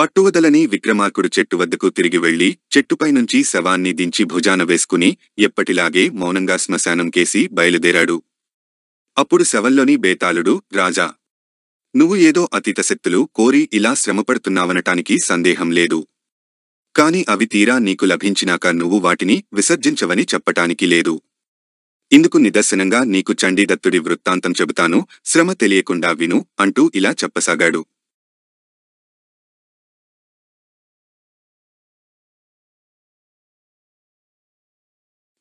పట్టువదలని విక్రమార్కుడు చెట్టు వద్దకు తిరిగి వెళ్లి చెట్టుపైనుంచి శవాన్ని దించి భుజాన వేసుకుని ఎప్పటిలాగే మౌనంగా శ్మశానం కేసి బయలుదేరాడు అప్పుడు శవంలోని బేతాళుడు రాజా నువ్వు ఏదో అతీతశక్తులు కోరి ఇలా శ్రమపడుతున్నావనటానికి సందేహం లేదు కాని అవి తీరా నీకు లభించినాక నువ్వు వాటిని విసర్జించవని చెప్పటానికి లేదు ఇందుకు నిదర్శనంగా నీకు చండీదత్తుడి వృత్తాంతం చెబుతాను శ్రమ తెలియకుండా విను అంటూ ఇలా చెప్పసాగాడు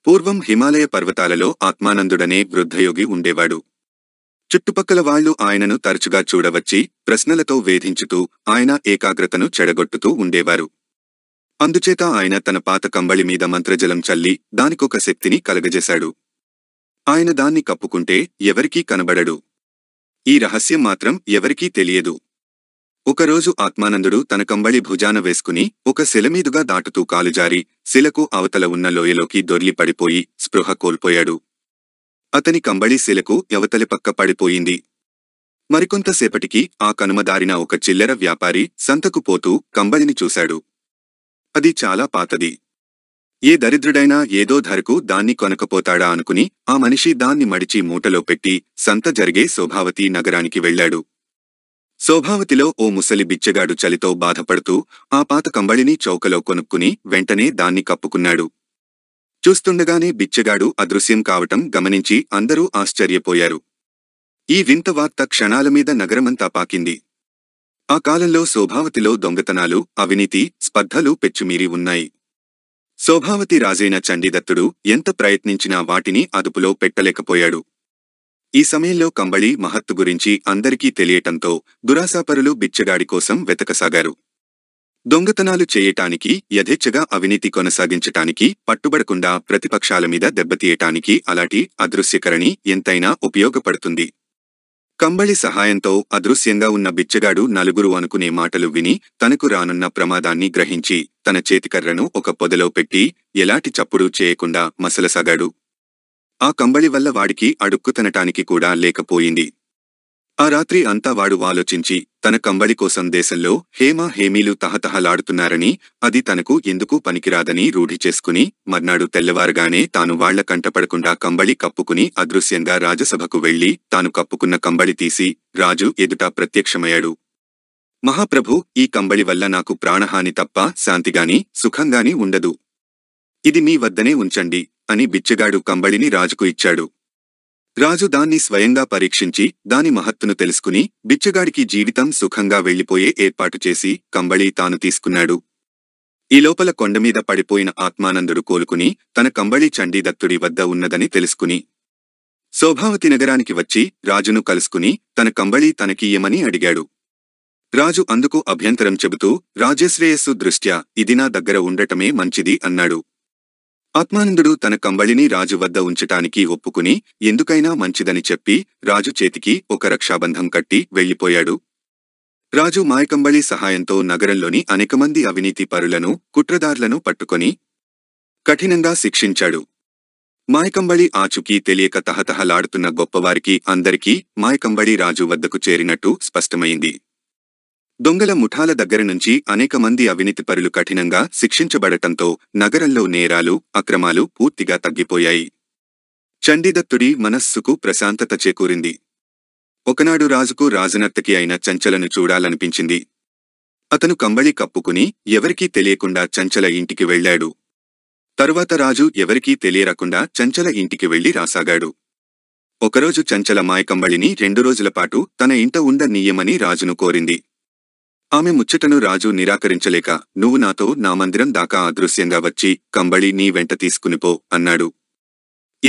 పూర్వం హిమాలయ పర్వతాలలో ఆత్మానందుడనే వృద్ధయోగి ఉండేవాడు చుట్టుపక్కల వాళ్లు ఆయనను తరచుగా చూడవచ్చి ప్రశ్నలతో వేధించుతూ ఆయన ఏకాగ్రతను చెడగొట్టుతూ ఉండేవారు అందుచేత ఆయన తన పాత కంబళి మీద మంత్రజలం చల్లి దానికొక శక్తిని కలగజేశాడు ఆయన దాన్ని కప్పుకుంటే ఎవరికీ కనబడడు ఈ రహస్యం మాత్రం ఎవరికీ తెలియదు ఒకరోజు ఆత్మానందుడు తన కంబళి భుజాన వేసుకుని ఒక శిలమీదుగా దాటుతూ కాలుజారి శిలకు అవతల ఉన్న లోయలోకి దొర్లి పడిపోయి స్పృహ కోల్పోయాడు అతని కంబళి శిలకు యవతలి పక్క పడిపోయింది మరికొంతసేపటికి ఆ కనుమదారిన ఒక చిల్లెర వ్యాపారి సంతకు పోతూ కంబళిని చూశాడు అది చాలా పాతది ఏ దరిద్రుడైనా ఏదో ధరకు దాన్ని కొనకపోతాడా అనుకుని ఆ మనిషి దాన్ని మడిచి మూటలో పెట్టి సంత జరిగే శోభావతి నగరానికి వెళ్లాడు శోభావతిలో ఓ ముసలి బిచ్చగాడు చలితో బాధపడుతూ ఆ పాత కంబళిని చౌకలో కొనుక్కుని వెంటనే దాన్ని కప్పుకున్నాడు చూస్తుండగానే బిచ్చగాడు అదృశ్యం కావటం గమనించి అందరూ ఆశ్చర్యపోయారు ఈ వింత వార్త క్షణాలమీద నగరమంతా పాకింది ఆ కాలంలో శోభావతిలో దొంగతనాలు అవినీతి స్పర్ధలు పెచ్చుమీరి ఉన్నాయి శోభావతి రాజైన చండీదత్తుడు ఎంత ప్రయత్నించినా వాటిని అదుపులో పెట్టలేకపోయాడు ఈ సమయంలో కంబళి మహత్తు గురించి అందరికీ తెలియటంతో దురాశాపరులు బిచ్చగాడి కోసం వెతకసాగారు దొంగతనాలు చేయటానికి యథేచ్ఛగా అవినీతి కొనసాగించటానికి పట్టుబడకుండా ప్రతిపక్షాల మీద దెబ్బతీయటానికి అలాంటి అదృశ్యకరణి ఎంతైనా ఉపయోగపడుతుంది కంబళి సహాయంతో అదృశ్యంగా ఉన్న బిచ్చగాడు నలుగురు అనుకునే మాటలు విని తనకు రానున్న ప్రమాదాన్ని గ్రహించి తన చేతికర్రను ఒక పొదలో పెట్టి ఎలాంటి చప్పుడు చేయకుండా మసలసాగాడు ఆ కంబళి వల్ల వాడికి అడుక్కుతనటానికి కూడా లేకపోయింది ఆ రాత్రి అంతా వాడు ఆలోచించి తన కంబళి కోసం దేశంలో హేమ హేమీలు తహతహలాడుతున్నారని అది తనకు ఎందుకు పనికిరాదని రూఢి చేసుకుని మర్నాడు తెల్లవారుగానే తాను వాళ్ల కంటపడకుండా కంబళి కప్పుకుని అదృశ్యంగా రాజసభకు వెళ్లి తాను కప్పుకున్న కంబళి తీసి రాజు ఎదుట ప్రత్యక్షమయ్యాడు మహాప్రభు ఈ కంబళి వల్ల నాకు ప్రాణహాని తప్ప శాంతిగాని సుఖంగాని ఉండదు ఇది మీ వద్దనే ఉంచండి అని బిచ్చగాడు కంబళిని రాజుకు ఇచ్చాడు రాజు దాన్ని స్వయంగా పరీక్షించి దాని మహత్తును తెలుసుకుని బిచ్చగాడికి జీవితం సుఖంగా వెళ్లిపోయే ఏర్పాటు చేసి కంబళి తాను తీసుకున్నాడు ఈ లోపల కొండమీద పడిపోయిన ఆత్మానందుడు కోలుకుని తన కంబళి చండీదత్తుడి వద్ద ఉన్నదని తెలుసుకుని శోభావతి నగరానికి వచ్చి రాజును కలుసుకుని తన కంబళి తనకీయమని అడిగాడు రాజు అందుకు అభ్యంతరం చెబుతూ రాజశ్రేయస్సు దృష్ట్యా ఇది నా దగ్గర ఉండటమే మంచిది అన్నాడు ఆత్మానందుడు తన కంబళిని రాజు వద్ద ఉంచటానికి ఒప్పుకుని ఎందుకైనా మంచిదని చెప్పి రాజు చేతికి ఒక రక్షాబంధం కట్టి వెళ్లిపోయాడు రాజు మాయకంబళి సహాయంతో నగరంలోని అనేకమంది అవినీతి పరులను కుట్రదారులను పట్టుకొని కఠినంగా శిక్షించాడు మాయకంబళి ఆచుకీ తెలియక తహతహలాడుతున్న గొప్పవారికి అందరికీ మాయకంబళి రాజు వద్దకు చేరినట్టు స్పష్టమైంది దొంగల ముఠాల దగ్గర నుంచి అనేక మంది అవినీతి పరులు కఠినంగా శిక్షించబడటంతో నగరంలో నేరాలు అక్రమాలు పూర్తిగా తగ్గిపోయాయి చండీదత్తుడి మనస్సుకు ప్రశాంతత చేకూరింది ఒకనాడు రాజుకు రాజనర్తకి అయిన చంచలను చూడాలనిపించింది అతను కంబళి కప్పుకుని ఎవరికీ తెలియకుండా చంచల ఇంటికి వెళ్లాడు తరువాత రాజు ఎవరికీ తెలియరకుండా చంచల ఇంటికి వెళ్లి రాసాగాడు ఒకరోజు చంచల మాయకంబళిని రెండు రోజులపాటు తన ఇంట ఉండనీయమని రాజును కోరింది ఆమె ముచ్చటను రాజు నిరాకరించలేక నువ్వు నాతో నా మందిరం దాకా అదృశ్యంగా వచ్చి కంబళి నీ వెంట తీసుకునిపో అన్నాడు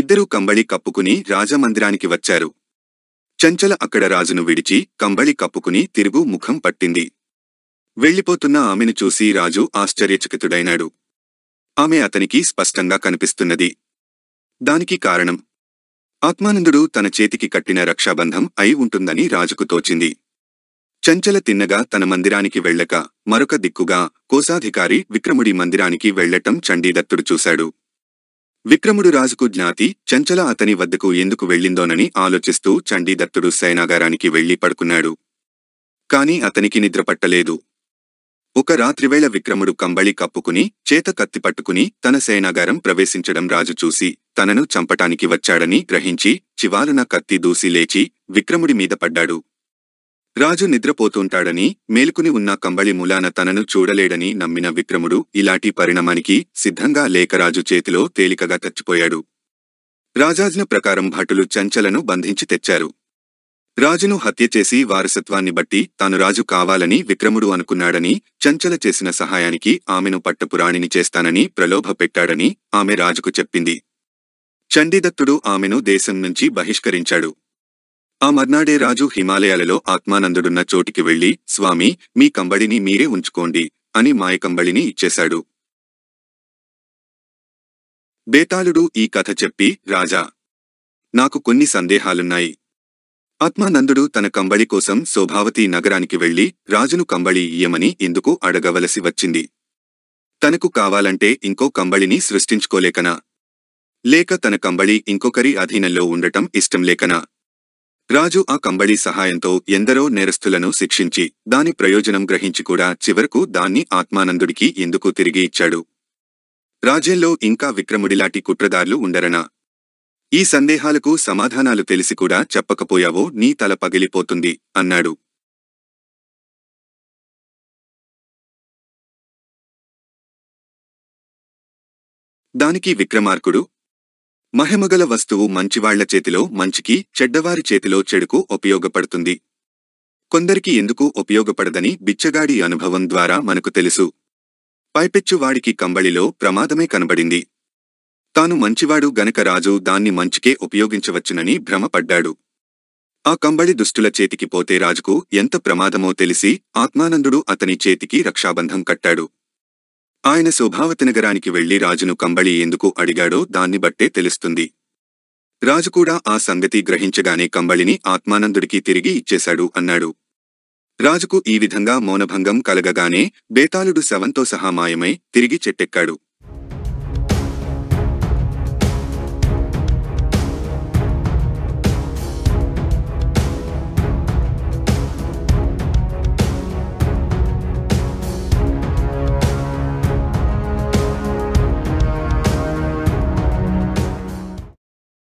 ఇద్దరూ కంబళి కప్పుకుని రాజమందిరానికి వచ్చారు చంచల అక్కడ రాజును విడిచి కంబళి కప్పుకుని తిరుగు ముఖం పట్టింది వెళ్లిపోతున్న ఆమెను చూసి రాజు ఆశ్చర్యచకితుడైనాడు ఆమె అతనికి స్పష్టంగా కనిపిస్తున్నది దానికి కారణం ఆత్మానందుడు తన చేతికి కట్టిన రక్షాబంధం అయి ఉంటుందని రాజుకు తోచింది చంచల తిన్నగా తన మందిరానికి వెళ్లక మరొక దిక్కుగా కోశాధికారి విక్రముడి మందిరానికి వెళ్లటం చండీదత్తుడు చూశాడు విక్రముడు రాజుకు జ్ఞాతి చంచల అతని వద్దకు ఎందుకు వెళ్ళిందోనని ఆలోచిస్తూ చండీదత్తుడు సేనాగారానికి వెళ్లి పడుకున్నాడు కాని అతనికి నిద్రపట్టలేదు ఒక రాత్రివేళ విక్రముడు కంబళి కప్పుకుని చేత కత్తి పట్టుకుని తన సేనాగారం ప్రవేశించడం రాజు చూసి తనను చంపటానికి వచ్చాడని గ్రహించి చివాలున కత్తి దూసి లేచి విక్రముడి మీద పడ్డాడు రాజు నిద్రపోతుంటాడని మేల్కుని ఉన్న కంబళి మూలాన తనను చూడలేడని నమ్మిన విక్రముడు ఇలాంటి పరిణామానికి సిద్ధంగా లేక రాజు చేతిలో తేలికగా చచ్చిపోయాడు రాజాజ్ఞ ప్రకారం భటులు చంచలను బంధించి తెచ్చారు రాజును హత్య చేసి వారసత్వాన్ని బట్టి తాను రాజు కావాలని విక్రముడు అనుకున్నాడని చంచల చేసిన సహాయానికి ఆమెను పట్టపురాణిని చేస్తానని ప్రలోభ పెట్టాడని ఆమె రాజుకు చెప్పింది చండీదత్తుడు ఆమెను దేశం నుంచి బహిష్కరించాడు ఆ మర్నాడే రాజు హిమాలయాలలో ఆత్మానందుడున్న చోటికి వెళ్లి స్వామి మీ కంబడిని మీరే ఉంచుకోండి అని మాయకంబళిని ఇచ్చేశాడు బేతాళుడు ఈ కథ చెప్పి రాజా నాకు కొన్ని సందేహాలున్నాయి ఆత్మానందుడు తన కంబళి కోసం శోభావతి నగరానికి వెళ్లి రాజును కంబళి ఇయ్యమని ఎందుకు అడగవలసి వచ్చింది తనకు కావాలంటే ఇంకో కంబళిని సృష్టించుకోలేకనా లేక తన కంబళి ఇంకొకరి అధీనంలో ఉండటం ఇష్టం లేకనా రాజు ఆ కంబళి సహాయంతో ఎందరో నేరస్తులను శిక్షించి దాని ప్రయోజనం గ్రహించికూడా చివరకు దాన్ని ఆత్మానందుడికి ఎందుకు తిరిగి ఇచ్చాడు రాజేల్లో ఇంకా విక్రముడిలాంటి కుట్రదారులు ఉండరనా ఈ సందేహాలకు సమాధానాలు తెలిసి కూడా చెప్పకపోయావో నీ తల పగిలిపోతుంది అన్నాడు దానికి విక్రమార్కుడు మహిమగల వస్తువు మంచివాళ్ల చేతిలో మంచికి చెడ్డవారి చేతిలో చెడుకు ఉపయోగపడుతుంది కొందరికి ఎందుకు ఉపయోగపడదని బిచ్చగాడి అనుభవం ద్వారా మనకు తెలుసు పైపెచ్చువాడికి కంబళిలో ప్రమాదమే కనబడింది తాను మంచివాడు గనక రాజు దాన్ని మంచికే ఉపయోగించవచ్చునని భ్రమపడ్డాడు ఆ కంబళి దుష్టుల చేతికి పోతే రాజుకు ఎంత ప్రమాదమో తెలిసి ఆత్మానందుడు అతని చేతికి రక్షాబంధం కట్టాడు ఆయన శోభావతి నగరానికి వెళ్లి రాజును కంబళి ఎందుకు అడిగాడో దాన్ని బట్టే తెలుస్తుంది రాజు కూడా ఆ సంగతి గ్రహించగానే కంబళిని ఆత్మానందుడికి తిరిగి ఇచ్చేశాడు అన్నాడు రాజుకు ఈ విధంగా మౌనభంగం కలగగానే బేతాళుడు శవంతో సహా మాయమై తిరిగి చెట్టెక్కాడు